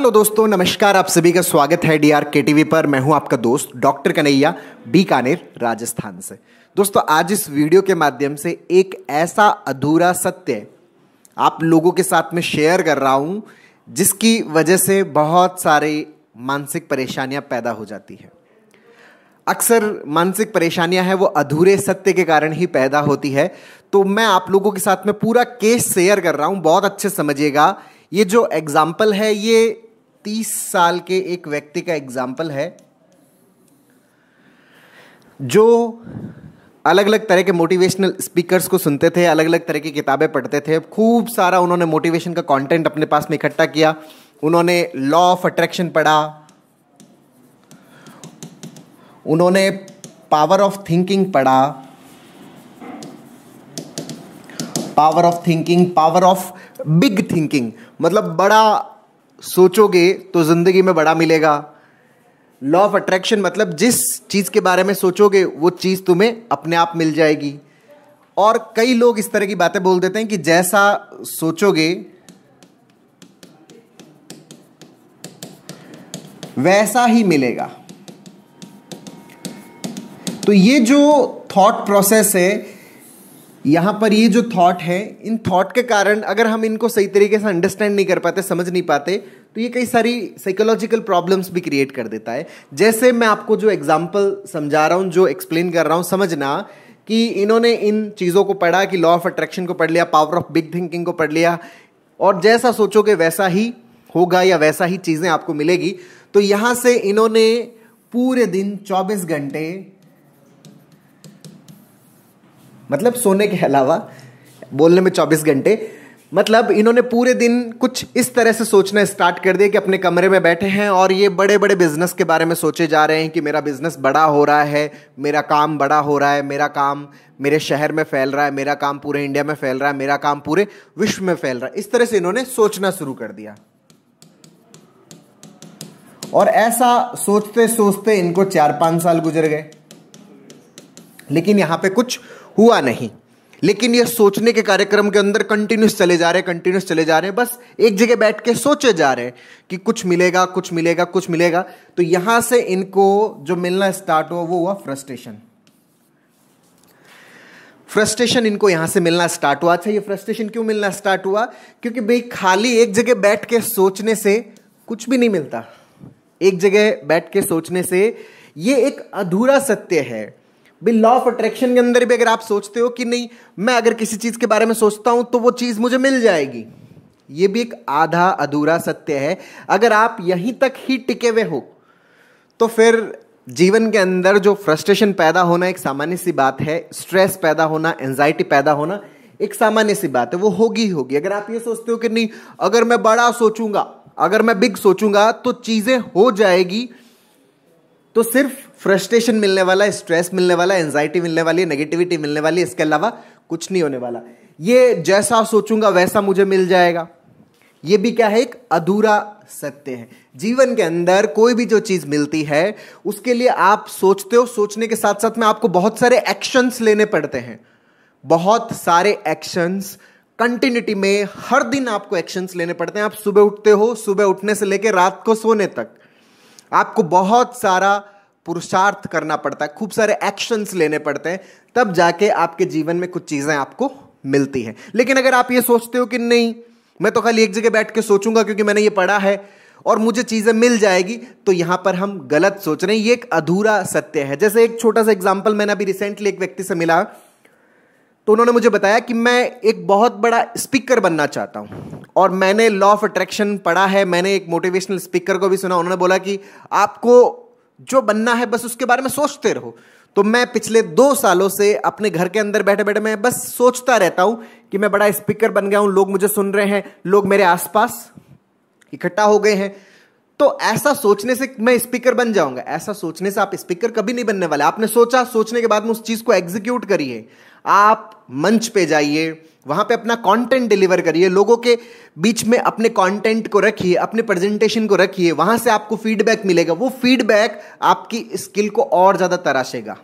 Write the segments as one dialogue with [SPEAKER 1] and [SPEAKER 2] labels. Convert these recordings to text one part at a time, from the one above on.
[SPEAKER 1] hello दोस्तों नमस्कार आप सभी का स्वागत है D R K T V पर मैं हूं आपका दोस्त डॉक्टर कन्हैया बीकानेर राजस्थान से दोस्तों आज इस वीडियो के माध्यम से एक ऐसा अधूरा सत्य आप लोगों के साथ में शेयर कर रहा हूं जिसकी वजह से बहुत सारे मानसिक परेशानियां पैदा हो जाती है अक्सर मानसिक परेशानियां हैं वो अधूरे सत्य के कारण ही पैदा होती है तो मैं आप लोगों के साथ में पूरा केस शेयर कर रहा हूं बहुत अच्छे समझिएगा ये जो एग्जाम्पल है ये तीस साल के एक व्यक्ति का एग्जाम्पल है जो अलग अलग तरह के मोटिवेशनल स्पीकर्स को सुनते थे अलग अलग तरह की किताबें पढ़ते थे खूब सारा उन्होंने मोटिवेशन का कंटेंट अपने पास में इकट्ठा किया उन्होंने लॉ ऑफ अट्रैक्शन पढ़ा उन्होंने पावर ऑफ थिंकिंग पढ़ा power of thinking power of big thinking मतलब बड़ा सोचोगे तो ज़िंदगी में बड़ा मिलेगा लॉ ऑफ अट्रैक्शन मतलब जिस चीज़ के बारे में सोचोगे वो चीज़ तुम्हें अपने आप मिल जाएगी और कई लोग इस तरह की बातें बोल देते हैं कि जैसा सोचोगे वैसा ही मिलेगा तो ये जो थॉट प्रोसेस है यहाँ पर ये जो थॉट है इन थॉट के कारण अगर हम इनको सही तरीके से अंडरस्टैंड नहीं कर पाते समझ नहीं पाते तो ये कई सारी साइकोलॉजिकल प्रॉब्लम्स भी क्रिएट कर देता है जैसे मैं आपको जो एग्जाम्पल समझा रहा हूँ जो एक्सप्लेन कर रहा हूँ समझना कि इन्होंने इन चीज़ों को पढ़ा कि लॉ ऑफ अट्रैक्शन को पढ़ लिया पावर ऑफ बिग थिंकिंग को पढ़ लिया और जैसा सोचोगे वैसा ही होगा या वैसा ही चीज़ें आपको मिलेगी तो यहाँ से इन्होंने पूरे दिन 24 घंटे मतलब सोने के अलावा बोलने में चौबीस घंटे मतलब इन्होंने पूरे दिन कुछ इस तरह से सोचना स्टार्ट कर दिया कि अपने कमरे में बैठे हैं और ये बड़े बड़े बिजनेस के बारे में सोचे जा रहे हैं कि मेरा बिजनेस बड़ा हो रहा है मेरा काम बड़ा हो रहा है मेरा काम मेरे शहर में फैल रहा है मेरा काम पूरे इंडिया में फैल रहा है मेरा काम पूरे विश्व में फैल रहा है इस तरह से इन्होंने सोचना शुरू कर दिया और ऐसा सोचते सोचते इनको चार पांच साल गुजर गए लेकिन यहां पे कुछ हुआ नहीं लेकिन ये सोचने के कार्यक्रम के अंदर कंटिन्यूस चले जा रहे हैं कंटिन्यूस चले जा रहे हैं बस एक जगह बैठ के सोचे जा रहे हैं कि कुछ मिलेगा कुछ मिलेगा कुछ मिलेगा तो यहां से इनको जो मिलना स्टार्ट हुआ वो हुआ फ्रस्ट्रेशन फ्रस्ट्रेशन इनको यहां से मिलना स्टार्ट हुआ अच्छा ये फ्रस्ट्रेशन क्यों मिलना स्टार्ट हुआ क्योंकि भाई खाली एक जगह बैठ के सोचने से कुछ भी नहीं मिलता एक जगह बैठ के सोचने से ये एक अधूरा सत्य है भी लॉ ऑफ अट्रैक्शन के अंदर भी अगर आप सोचते हो कि नहीं मैं अगर किसी चीज़ के बारे में सोचता हूं तो वो चीज़ मुझे मिल जाएगी ये भी एक आधा अधूरा सत्य है अगर आप यहीं तक ही टिके हुए हो तो फिर जीवन के अंदर जो फ्रस्ट्रेशन पैदा होना एक सामान्य सी बात है स्ट्रेस पैदा होना एनजाइटी पैदा होना एक सामान्य सी बात है वो होगी ही होगी अगर आप ये सोचते हो कि नहीं अगर मैं बड़ा सोचूंगा अगर मैं बिग सोचूंगा तो चीज़ें हो जाएगी तो सिर्फ फ्रस्ट्रेशन मिलने वाला है स्ट्रेस मिलने वाला है एनजाइटी मिलने वाली है नेगेटिविटी मिलने वाली है इसके अलावा कुछ नहीं होने वाला ये जैसा सोचूंगा वैसा मुझे मिल जाएगा ये भी क्या है एक अधूरा सत्य है जीवन के अंदर कोई भी जो चीज़ मिलती है उसके लिए आप सोचते हो सोचने के साथ साथ में आपको बहुत सारे एक्शंस लेने पड़ते हैं बहुत सारे एक्शंस कंटिन्यूटी में हर दिन आपको एक्शंस लेने पड़ते हैं आप सुबह उठते हो सुबह उठने से लेकर रात को सोने तक आपको बहुत सारा पुरुषार्थ करना पड़ता है खूब सारे एक्शंस लेने पड़ते हैं तब जाके आपके जीवन में कुछ चीज़ें आपको मिलती हैं लेकिन अगर आप ये सोचते हो कि नहीं मैं तो खाली एक जगह बैठ के सोचूंगा क्योंकि मैंने ये पढ़ा है और मुझे चीज़ें मिल जाएगी तो यहाँ पर हम गलत सोच रहे हैं ये एक अधूरा सत्य है जैसे एक छोटा सा एग्जाम्पल मैंने अभी रिसेंटली एक व्यक्ति से मिला तो उन्होंने मुझे बताया कि मैं एक बहुत बड़ा स्पीकर बनना चाहता हूँ और मैंने लॉ ऑफ अट्रैक्शन पढ़ा है मैंने एक मोटिवेशनल स्पीकर को भी सुना उन्होंने बोला कि आपको जो बनना है बस उसके बारे में सोचते रहो तो मैं पिछले दो सालों से अपने घर के अंदर बैठे बैठे मैं बस सोचता रहता हूं कि मैं बड़ा स्पीकर बन गया हूं लोग मुझे सुन रहे हैं लोग मेरे आसपास इकट्ठा हो गए हैं तो ऐसा सोचने से मैं स्पीकर बन जाऊंगा ऐसा सोचने से आप स्पीकर कभी नहीं बनने वाले आपने सोचा सोचने के बाद में उस चीज को एग्जीक्यूट करिए आप मंच पे जाइए वहां पे अपना कंटेंट डिलीवर करिए लोगों के बीच में अपने कंटेंट को रखिए अपने प्रेजेंटेशन को रखिए वहां से आपको फीडबैक मिलेगा वो फीडबैक आपकी स्किल को और ज़्यादा तराशेगा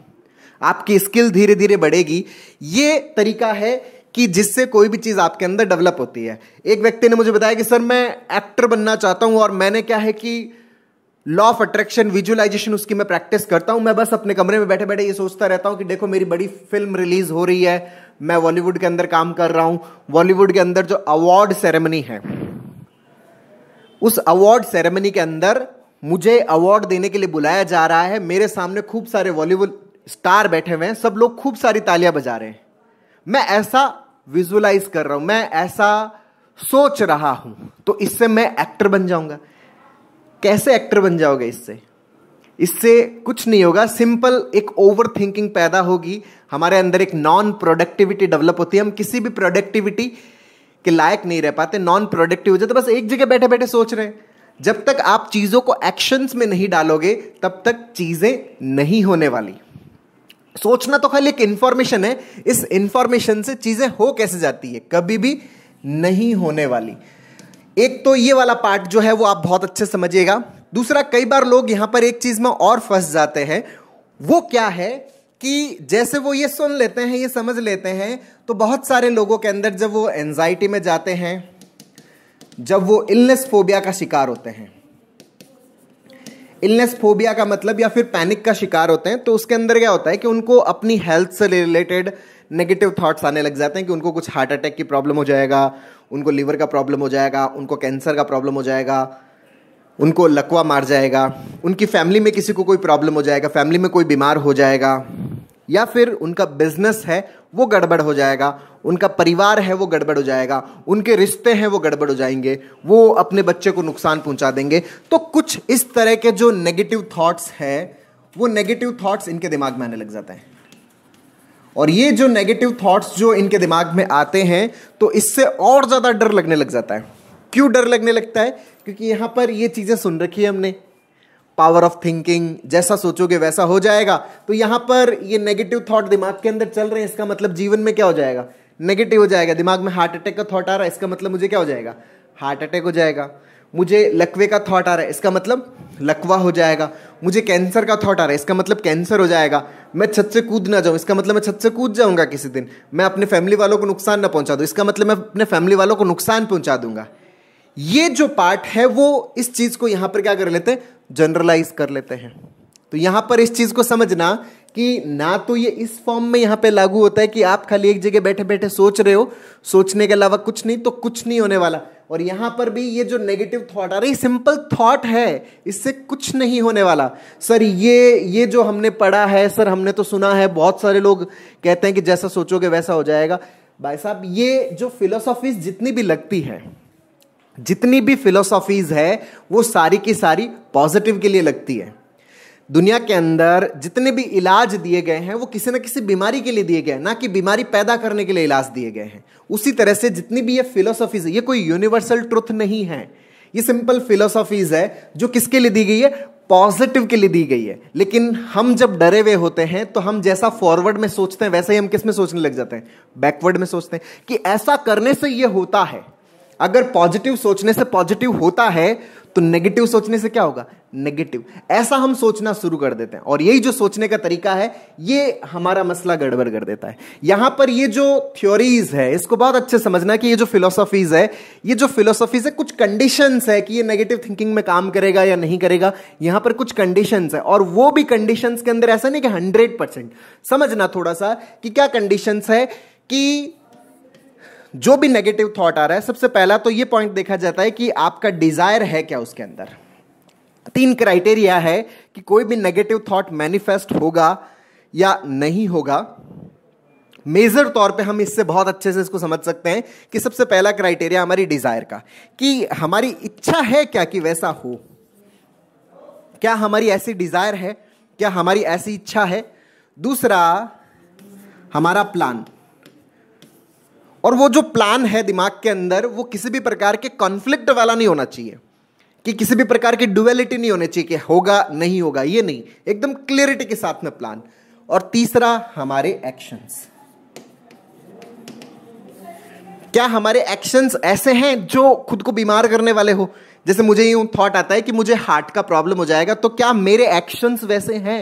[SPEAKER 1] आपकी स्किल धीरे धीरे बढ़ेगी ये तरीका है कि जिससे कोई भी चीज़ आपके अंदर डेवलप होती है एक व्यक्ति ने मुझे बताया कि सर मैं एक्टर बनना चाहता हूं और मैंने क्या है कि लॉ ऑफ अट्रैक्शन विजुअलाइजेशन उसकी मैं प्रैक्टिस करता हूं मैं बस अपने कमरे में बैठे बैठे ये सोचता रहता हूं कि देखो मेरी बड़ी फिल्म रिलीज हो रही है मैं बॉलीवुड के अंदर काम कर रहा हूं बॉलीवुड के अंदर जो अवार्ड सेरेमनी है उस अवार्ड सेरेमनी के अंदर मुझे अवार्ड देने के लिए बुलाया जा रहा है मेरे सामने खूब सारे बॉलीवुड स्टार बैठे हुए हैं सब लोग खूब सारी तालियां बजा रहे हैं मैं ऐसा विजुलाइज कर रहा हूं मैं ऐसा सोच रहा हूं तो इससे मैं एक्टर बन जाऊंगा कैसे एक्टर बन जाओगे इससे इससे कुछ नहीं होगा सिंपल एक ओवर थिंकिंग पैदा होगी हमारे अंदर एक नॉन प्रोडक्टिविटी डेवलप होती है हम किसी भी प्रोडक्टिविटी के लायक नहीं रह पाते नॉन प्रोडक्टिव हो जाते बस एक जगह बैठे बैठे सोच रहे हैं जब तक आप चीज़ों को एक्शंस में नहीं डालोगे तब तक चीज़ें नहीं होने वाली सोचना तो खाली एक इंफॉर्मेशन है इस इंफॉर्मेशन से चीज़ें हो कैसे जाती है कभी भी नहीं होने वाली एक तो ये वाला पार्ट जो है वो आप बहुत अच्छे समझिएगा दूसरा कई बार लोग यहां पर एक चीज़ में और फंस जाते हैं वो क्या है कि जैसे वो ये सुन लेते हैं ये समझ लेते हैं तो बहुत सारे लोगों के अंदर जब वो एनजाइटी में जाते हैं जब वो इलनेस फोबिया का शिकार होते हैं इलनेस फोबिया का मतलब या फिर पैनिक का शिकार होते हैं तो उसके अंदर क्या होता है कि उनको अपनी हेल्थ से रिलेटेड नेगेटिव थॉट्स आने लग जाते हैं कि उनको कुछ हार्ट अटैक की प्रॉब्लम हो जाएगा उनको लीवर का प्रॉब्लम हो जाएगा उनको कैंसर का प्रॉब्लम हो जाएगा उनको लकवा मार जाएगा उनकी फैमिली में किसी को कोई प्रॉब्लम हो जाएगा फैमिली में कोई बीमार हो जाएगा या फिर उनका बिजनेस है वो गड़बड़ हो जाएगा उनका परिवार है वो गड़बड़ हो जाएगा उनके रिश्ते हैं वो गड़बड़ हो जाएंगे वो अपने बच्चे को नुकसान पहुंचा देंगे तो कुछ इस तरह के जो नेगेटिव थॉट्स हैं वो नेगेटिव थॉट्स इनके दिमाग में आने लग जाते हैं और ये जो नेगेटिव थॉट्स जो इनके दिमाग में आते हैं तो इससे और ज़्यादा डर लगने लग जाता है क्यों डर लगने लगता है क्योंकि यहाँ पर ये चीज़ें सुन रखी है हमने पावर ऑफ थिंकिंग जैसा सोचोगे वैसा हो जाएगा तो यहाँ पर ये नेगेटिव थॉट दिमाग के अंदर चल रहे हैं इसका मतलब जीवन में क्या हो जाएगा नेगेटिव हो जाएगा दिमाग में हार्ट अटैक का थॉट आ रहा है इसका मतलब मुझे क्या हो जाएगा हार्ट अटैक हो जाएगा मुझे लकवे का थॉट आ रहा है इसका मतलब लकवा हो जाएगा मुझे कैंसर का थॉट आ रहा है इसका मतलब कैंसर हो जाएगा मैं छत से कूद ना जाऊँ इसका मतलब मैं छत से कूद जाऊँगा किसी दिन मैं अपने फैमिली वालों को नुकसान ना पहुँचा दूँ इसका मतलब मैं अपने फैमिली वालों को नुकसान पहुँचा दूंगा ये जो पार्ट है वो इस चीज़ को यहां पर क्या कर लेते हैं जनरलाइज कर लेते हैं तो यहां पर इस चीज़ को समझना कि ना तो ये इस फॉर्म में यहां पे लागू होता है कि आप खाली एक जगह बैठे बैठे सोच रहे हो सोचने के अलावा कुछ नहीं तो कुछ नहीं होने वाला और यहां पर भी ये जो नेगेटिव थॉट आ रही सिंपल थॉट है इससे कुछ नहीं होने वाला सर ये ये जो हमने पढ़ा है सर हमने तो सुना है बहुत सारे लोग कहते हैं कि जैसा सोचोगे वैसा हो जाएगा भाई साहब ये जो फिलोसॉफीज जितनी भी लगती है जितनी भी फिलोसॉफीज है वो सारी की सारी पॉजिटिव के लिए लगती है दुनिया के अंदर जितने भी इलाज दिए गए हैं वो किसी ना किसी बीमारी के लिए दिए गए हैं ना कि बीमारी पैदा करने के लिए इलाज दिए गए हैं उसी तरह से जितनी भी ये फिलोसॉफीज है ये कोई यूनिवर्सल ट्रुथ नहीं है ये सिंपल फिलोसॉफीज है जो किसके लिए दी गई है पॉजिटिव के लिए दी गई है लेकिन हम जब डरे हुए होते हैं तो हम जैसा फॉरवर्ड में सोचते हैं वैसे ही हम किस में सोचने लग जाते हैं बैकवर्ड में सोचते हैं कि ऐसा करने से ये होता है अगर पॉजिटिव सोचने से पॉजिटिव होता है तो नेगेटिव सोचने से क्या होगा नेगेटिव ऐसा हम सोचना शुरू कर देते हैं और यही जो सोचने का तरीका है ये हमारा मसला गड़बड़ कर देता है यहां पर ये जो थ्योरीज है इसको बहुत अच्छे समझना कि ये जो फिलोसॉफीज है ये जो फिलोसॉफीज है कुछ कंडीशन है कि ये नेगेटिव थिंकिंग में काम करेगा या नहीं करेगा यहां पर कुछ कंडीशन है और वो भी कंडीशन के अंदर ऐसा नहीं कि हंड्रेड समझना थोड़ा सा कि क्या कंडीशन है कि जो भी नेगेटिव थॉट आ रहा है सबसे पहला तो ये पॉइंट देखा जाता है कि आपका डिजायर है क्या उसके अंदर तीन क्राइटेरिया है कि कोई भी नेगेटिव थॉट मैनिफेस्ट होगा या नहीं होगा मेजर तौर पे हम इससे बहुत अच्छे से इसको समझ सकते हैं कि सबसे पहला क्राइटेरिया हमारी डिजायर का कि हमारी इच्छा है क्या कि वैसा हो क्या हमारी ऐसी डिजायर है क्या हमारी ऐसी इच्छा है दूसरा हमारा प्लान और वो जो प्लान है दिमाग के अंदर वो किसी भी प्रकार के कॉन्फ्लिक्ट वाला नहीं होना चाहिए कि किसी भी प्रकार की डुअलिटी नहीं होनी चाहिए कि होगा नहीं होगा ये नहीं एकदम क्लियरिटी के साथ में प्लान और तीसरा हमारे एक्शंस क्या हमारे एक्शंस ऐसे हैं जो खुद को बीमार करने वाले हो जैसे मुझे यूं थॉट आता है कि मुझे हार्ट का प्रॉब्लम हो जाएगा तो क्या मेरे एक्शंस वैसे हैं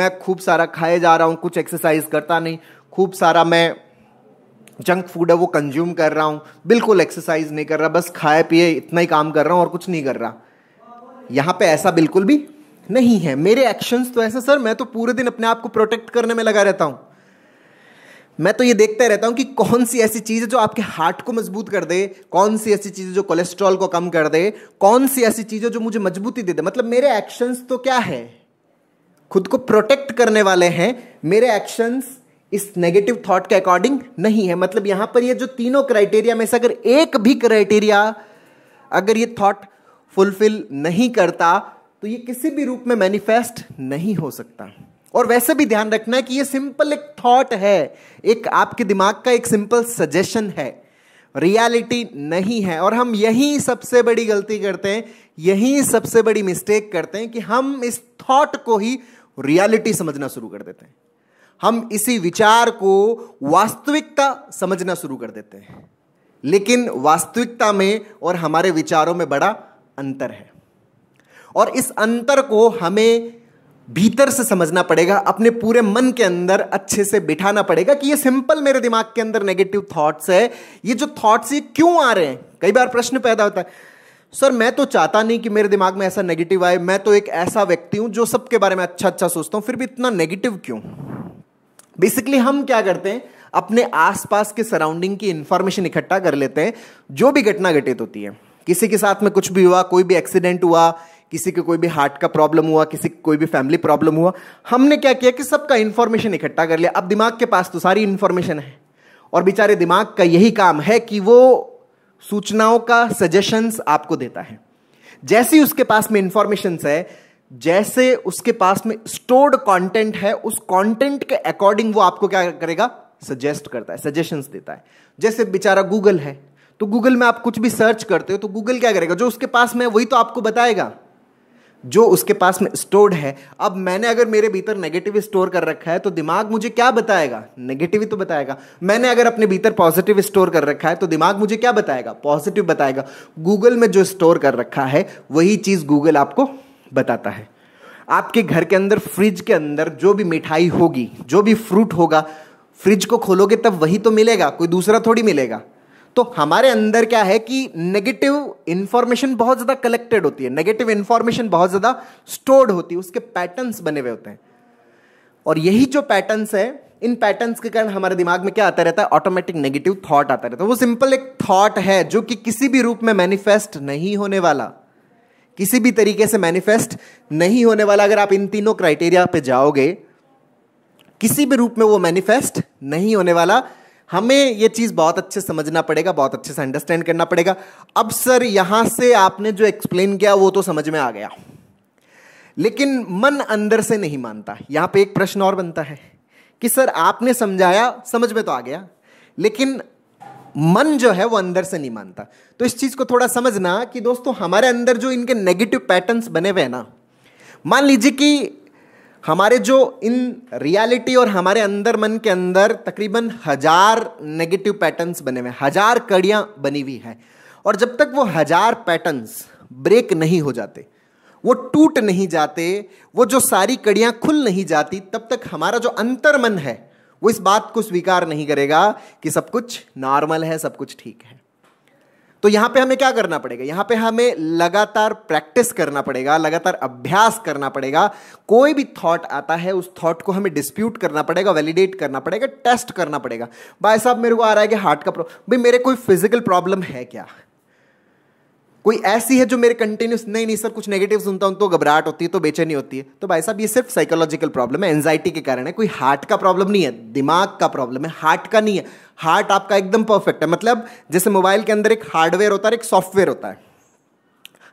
[SPEAKER 1] मैं खूब सारा खाए जा रहा हूं कुछ एक्सरसाइज करता नहीं खूब सारा मैं जंक फूड है वो कंज्यूम कर रहा हूँ बिल्कुल एक्सरसाइज नहीं कर रहा बस खाए पिए इतना ही काम कर रहा हूँ और कुछ नहीं कर रहा यहाँ पे ऐसा बिल्कुल भी नहीं है मेरे एक्शंस तो ऐसे सर मैं तो पूरे दिन अपने आप को प्रोटेक्ट करने में लगा रहता हूँ मैं तो ये देखता रहता हूँ कि कौन सी ऐसी चीज़ है जो आपके हार्ट को मजबूत कर दे कौन सी ऐसी चीज़ है जो कोलेस्ट्रॉल को कम कर दे कौन सी ऐसी चीज़ है जो मुझे मजबूती दे दे मतलब मेरे एक्शंस तो क्या है खुद को प्रोटेक्ट करने वाले हैं मेरे एक्शंस इस नेगेटिव थॉट के अकॉर्डिंग नहीं है मतलब यहां पर ये जो तीनों क्राइटेरिया में से अगर एक भी क्राइटेरिया अगर ये थॉट फुलफिल नहीं करता तो ये किसी भी रूप में मैनिफेस्ट नहीं हो सकता और वैसे भी ध्यान रखना है कि ये सिंपल एक थॉट है एक आपके दिमाग का एक सिंपल सजेशन है रियलिटी नहीं है और हम यही सबसे बड़ी गलती करते हैं यही सबसे बड़ी मिस्टेक करते हैं कि हम इस थॉट को ही रियलिटी समझना शुरू कर देते हैं हम इसी विचार को वास्तविकता समझना शुरू कर देते हैं लेकिन वास्तविकता में और हमारे विचारों में बड़ा अंतर है और इस अंतर को हमें भीतर से समझना पड़ेगा अपने पूरे मन के अंदर अच्छे से बिठाना पड़ेगा कि ये सिंपल मेरे दिमाग के अंदर नेगेटिव थॉट्स है ये जो थॉट्स ये क्यों आ रहे हैं कई बार प्रश्न पैदा होता है सर मैं तो चाहता नहीं कि मेरे दिमाग में ऐसा नेगेटिव आए मैं तो एक ऐसा व्यक्ति हूँ जो सबके बारे में अच्छा अच्छा सोचता हूँ फिर भी इतना नेगेटिव क्यों बेसिकली हम क्या करते हैं अपने आसपास के सराउंडिंग की इंफॉर्मेशन इकट्ठा कर लेते हैं जो भी घटना घटित होती है किसी के साथ में कुछ भी हुआ कोई भी एक्सीडेंट हुआ किसी के कोई भी हार्ट का प्रॉब्लम हुआ किसी की कोई भी फैमिली प्रॉब्लम हुआ हमने क्या किया कि सबका इन्फॉर्मेशन इकट्ठा कर लिया अब दिमाग के पास तो सारी इन्फॉर्मेशन है और बेचारे दिमाग का यही काम है कि वो सूचनाओं का सजेशंस आपको देता है जैसे ही उसके पास में इंफॉर्मेशन है जैसे उसके पास में स्टोर्ड कंटेंट है उस कंटेंट के अकॉर्डिंग वो आपको क्या करेगा सजेस्ट करता है सजेशंस देता है जैसे बेचारा गूगल है तो गूगल में आप कुछ भी सर्च करते हो तो गूगल क्या करेगा जो उसके पास में वही तो आपको बताएगा जो उसके पास में स्टोर्ड है अब मैंने अगर मेरे भीतर नेगेटिव स्टोर कर रखा है तो दिमाग मुझे क्या बताएगा नेगेटिव ही तो बताएगा मैंने अगर अपने भीतर पॉजिटिव स्टोर कर रखा है तो दिमाग मुझे क्या बताएगा पॉजिटिव बताएगा गूगल में जो स्टोर कर रखा है वही चीज़ गूगल आपको बताता है आपके घर के अंदर फ्रिज के अंदर जो भी मिठाई होगी जो भी फ्रूट होगा फ्रिज को खोलोगे तब वही तो मिलेगा कोई दूसरा थोड़ी मिलेगा तो हमारे अंदर क्या है कि नेगेटिव इंफॉर्मेशन बहुत ज़्यादा कलेक्टेड होती है नेगेटिव इंफॉर्मेशन बहुत ज़्यादा स्टोर्ड होती है उसके पैटर्न्स बने हुए होते हैं और यही जो पैटर्न्स है इन पैटर्न्स के कारण हमारे दिमाग में क्या आता रहता है ऑटोमेटिक नेगेटिव थॉट आता रहता है तो वो सिंपल एक थॉट है जो कि किसी भी रूप में मैनिफेस्ट नहीं होने वाला किसी भी तरीके से मैनिफेस्ट नहीं होने वाला अगर आप इन तीनों क्राइटेरिया पे जाओगे किसी भी रूप में वो मैनिफेस्ट नहीं होने वाला हमें ये चीज़ बहुत अच्छे समझना पड़ेगा बहुत अच्छे से अंडरस्टैंड करना पड़ेगा अब सर यहाँ से आपने जो एक्सप्लेन किया वो तो समझ में आ गया लेकिन मन अंदर से नहीं मानता यहाँ पे एक प्रश्न और बनता है कि सर आपने समझाया समझ में तो आ गया लेकिन मन जो है वो अंदर से नहीं मानता तो इस चीज़ को थोड़ा समझना कि दोस्तों हमारे अंदर जो इनके नेगेटिव पैटर्न्स बने हुए हैं ना मान लीजिए कि हमारे जो इन रियलिटी और हमारे अंदर मन के अंदर तकरीबन हजार नेगेटिव पैटर्न्स बने हुए हैं हजार कड़ियां बनी हुई है और जब तक वो हजार पैटर्न्स ब्रेक नहीं हो जाते वो टूट नहीं जाते वो जो सारी कड़ियां खुल नहीं जाती तब तक हमारा जो अंतर मन है वो इस बात को स्वीकार नहीं करेगा कि सब कुछ नॉर्मल है सब कुछ ठीक है तो यहां पे हमें क्या करना पड़ेगा यहां पे हमें लगातार प्रैक्टिस करना पड़ेगा लगातार अभ्यास करना पड़ेगा कोई भी थॉट आता है उस थॉट को हमें डिस्प्यूट करना पड़ेगा वैलिडेट करना पड़ेगा टेस्ट करना पड़ेगा भाई साहब मेरे को आ रहा है कि हार्ट का प्रॉब्लम भाई मेरे कोई फिजिकल प्रॉब्लम है क्या कोई ऐसी है जो मेरे कंटिन्यूस नहीं नहीं सर कुछ नेगेटिव सुनता हूँ तो घबराहट होती है तो बेचैनी होती है तो भाई साहब ये सिर्फ साइकोलॉजिकल प्रॉब्लम है एनजाइटी के कारण है कोई हार्ट का प्रॉब्लम नहीं है दिमाग का प्रॉब्लम है हार्ट का नहीं है हार्ट आपका एकदम परफेक्ट है मतलब जैसे मोबाइल के अंदर एक हार्डवेयर होता है एक सॉफ्टवेयर होता है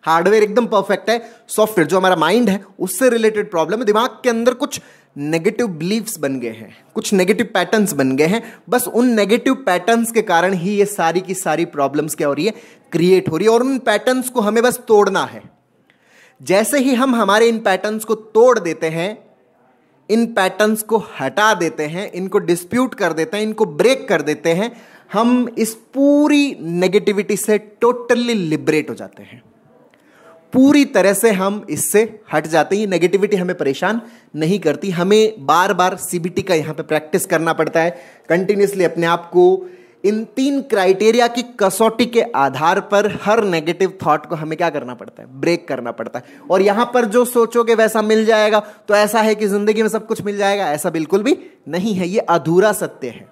[SPEAKER 1] हार्डवेयर एकदम परफेक्ट है सॉफ्टवेयर जो हमारा माइंड है उससे रिलेटेड प्रॉब्लम है दिमाग के अंदर कुछ नेगेटिव बिलीव्स बन गए हैं कुछ नेगेटिव पैटर्न्स बन गए हैं बस उन नेगेटिव पैटर्न्स के कारण ही ये सारी की सारी प्रॉब्लम्स क्या हो रही है क्रिएट हो रही है और उन पैटर्न्स को हमें बस तोड़ना है जैसे ही हम हमारे इन पैटर्न्स को तोड़ देते हैं इन पैटर्न्स को हटा देते हैं इनको डिस्प्यूट कर देते हैं इनको ब्रेक कर देते हैं हम इस पूरी नेगेटिविटी से टोटली लिबरेट हो जाते हैं पूरी तरह से हम इससे हट जाते हैं ये नेगेटिविटी हमें परेशान नहीं करती हमें बार बार सी का यहाँ पे प्रैक्टिस करना पड़ता है कंटिन्यूसली अपने आप को इन तीन क्राइटेरिया की कसौटी के आधार पर हर नेगेटिव थॉट को हमें क्या करना पड़ता है ब्रेक करना पड़ता है और यहां पर जो सोचोगे वैसा मिल जाएगा तो ऐसा है कि ज़िंदगी में सब कुछ मिल जाएगा ऐसा बिल्कुल भी नहीं है ये अधूरा सत्य है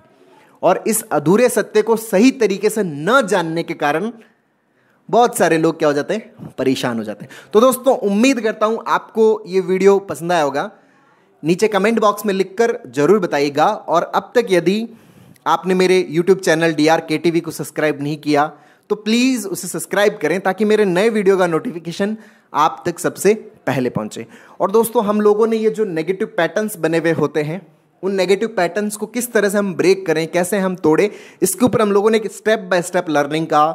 [SPEAKER 1] और इस अधूरे सत्य को सही तरीके से न जानने के कारण बहुत सारे लोग क्या हो जाते हैं परेशान हो जाते हैं तो दोस्तों उम्मीद करता हूँ आपको ये वीडियो पसंद आया होगा नीचे कमेंट बॉक्स में लिखकर ज़रूर बताइएगा और अब तक यदि आपने मेरे YouTube channel D R K T V को सब्सक्राइब नहीं किया तो प्लीज़ उसे सब्सक्राइब करें ताकि मेरे नए वीडियो का नोटिफिकेशन आप तक सबसे पहले पहुंचे और दोस्तों हम लोगों ने ये जो नेगेटिव पैटर्न्स बने हुए होते हैं उन नेगेटिव पैटर्न्स को किस तरह से हम ब्रेक करें कैसे हम तोड़े इसके ऊपर हम लोगों ने स्टेप बाय स्टेप लर्निंग का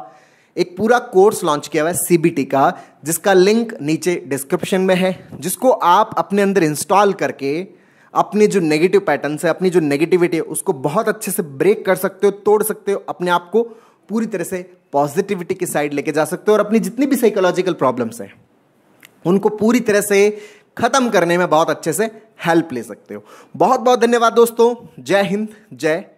[SPEAKER 1] एक पूरा कोर्स लॉन्च किया हुआ है सीबीटी का जिसका लिंक नीचे डिस्क्रिप्शन में है जिसको आप अपने अंदर इंस्टॉल करके अपने जो नेगेटिव पैटर्न है अपनी जो नेगेटिविटी है उसको बहुत अच्छे से ब्रेक कर सकते हो तोड़ सकते हो अपने आप को पूरी तरह से पॉजिटिविटी की साइड लेके जा सकते हो और अपनी जितनी भी साइकोलॉजिकल प्रॉब्लम्स हैं उनको पूरी तरह से ख़त्म करने में बहुत अच्छे से हेल्प ले सकते हो बहुत बहुत धन्यवाद दोस्तों जय हिंद जय